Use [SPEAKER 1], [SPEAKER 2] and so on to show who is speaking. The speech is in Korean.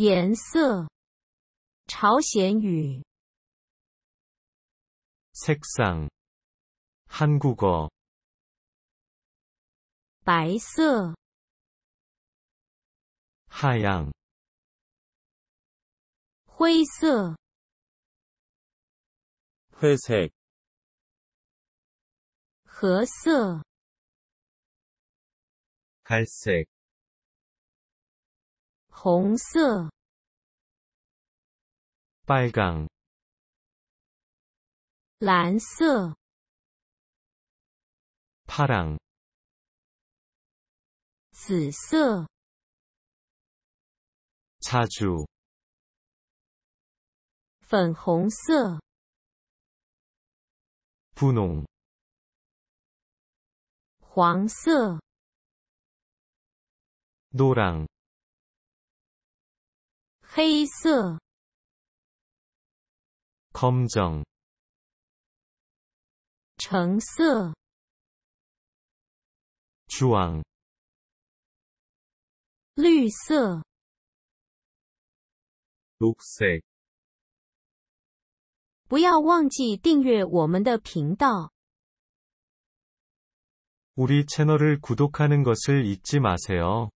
[SPEAKER 1] 颜色，朝鲜语。 색상, 한국어. 白色， 하양, 灰色， 회색, 褐色， 갈색, 红色，白 강， 蓝色，파 랑， 紫色，자 주， 粉红色，분 홍， 黄色，노 랑。 黑色수 검정 정수 주황 绿色 녹색 不要忘记订阅我们的频道。 우리 채널을 구독하는 것을 잊지 마세요.